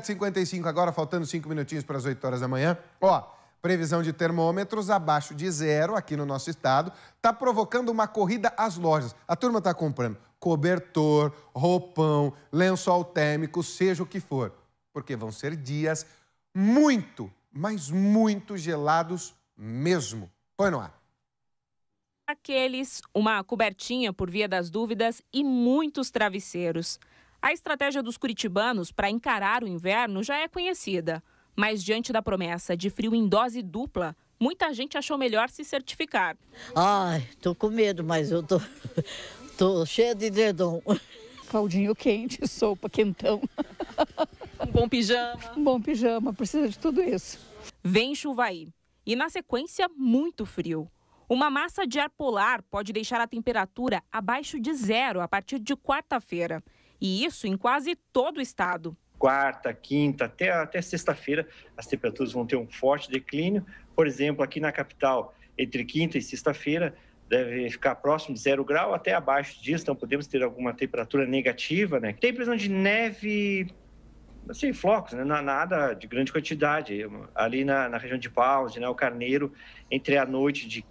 7h55 agora, faltando 5 minutinhos para as 8 horas da manhã. Ó, previsão de termômetros abaixo de zero aqui no nosso estado. Está provocando uma corrida às lojas. A turma está comprando cobertor, roupão, lençol térmico, seja o que for. Porque vão ser dias muito, mas muito gelados mesmo. Põe no ar aqueles, uma cobertinha por via das dúvidas e muitos travesseiros. A estratégia dos curitibanos para encarar o inverno já é conhecida, mas diante da promessa de frio em dose dupla, muita gente achou melhor se certificar. Ai, tô com medo, mas eu tô, tô cheia de dedão. Caldinho quente, sopa, quentão. Um bom pijama. Um bom pijama, precisa de tudo isso. Vem chuvaí. E na sequência, muito frio. Uma massa de ar polar pode deixar a temperatura abaixo de zero a partir de quarta-feira e isso em quase todo o estado. Quarta, quinta, até, até sexta-feira, as temperaturas vão ter um forte declínio. Por exemplo, aqui na capital, entre quinta e sexta-feira, deve ficar próximo de zero grau até abaixo disso, então podemos ter alguma temperatura negativa, né? Tem previsão de neve assim, flocos, né? nada de grande quantidade. Ali na, na região de Paus, né? o Carneiro, entre a noite de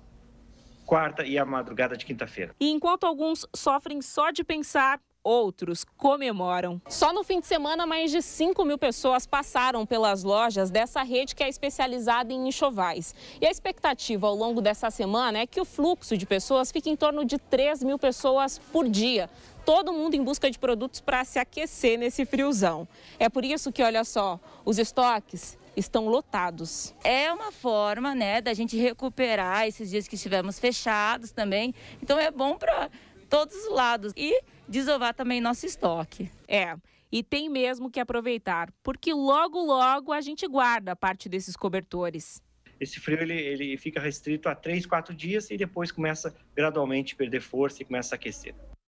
quarta e a madrugada de quinta-feira. E enquanto alguns sofrem só de pensar, outros comemoram. Só no fim de semana, mais de 5 mil pessoas passaram pelas lojas dessa rede que é especializada em enxovais. E a expectativa ao longo dessa semana é que o fluxo de pessoas fique em torno de 3 mil pessoas por dia. Todo mundo em busca de produtos para se aquecer nesse friozão. É por isso que, olha só, os estoques estão lotados. É uma forma, né, da gente recuperar esses dias que estivemos fechados também. Então é bom para todos os lados e desovar também nosso estoque. É, e tem mesmo que aproveitar, porque logo logo a gente guarda parte desses cobertores. Esse frio ele, ele fica restrito a três quatro dias e depois começa gradualmente a perder força e começa a aquecer.